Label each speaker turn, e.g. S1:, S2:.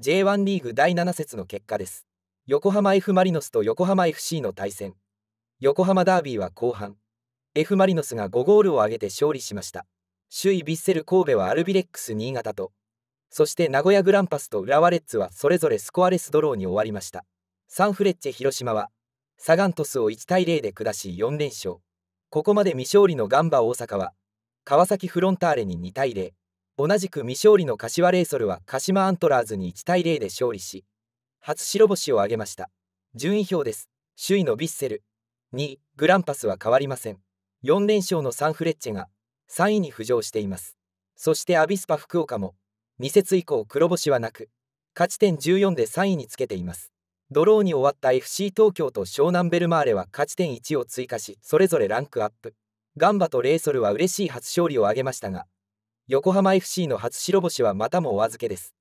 S1: J1 リーグ第7節の結果です横浜 F・ マリノスと横浜 FC の対戦横浜ダービーは後半 F・ マリノスが5ゴールを挙げて勝利しました首位ヴィッセル神戸はアルビレックス新潟とそして名古屋グランパスと浦和レッズはそれぞれスコアレスドローに終わりましたサンフレッチェ広島はサガントスを1対0で下し4連勝ここまで未勝利のガンバ大阪は川崎フロンターレに2対0同じく未勝利の柏レイソルは鹿島アントラーズに1対0で勝利し、初白星を挙げました。順位表です。首位のヴィッセル。2位、グランパスは変わりません。4連勝のサンフレッチェが3位に浮上しています。そしてアビスパ福岡も、2節以降黒星はなく、勝ち点14で3位につけています。ドローに終わった FC 東京と湘南ベルマーレは勝ち点1を追加し、それぞれランクアップ。ガンバとレイソルは嬉しい初勝利を挙げましたが、横浜 FC の初白星はまたもお預けです。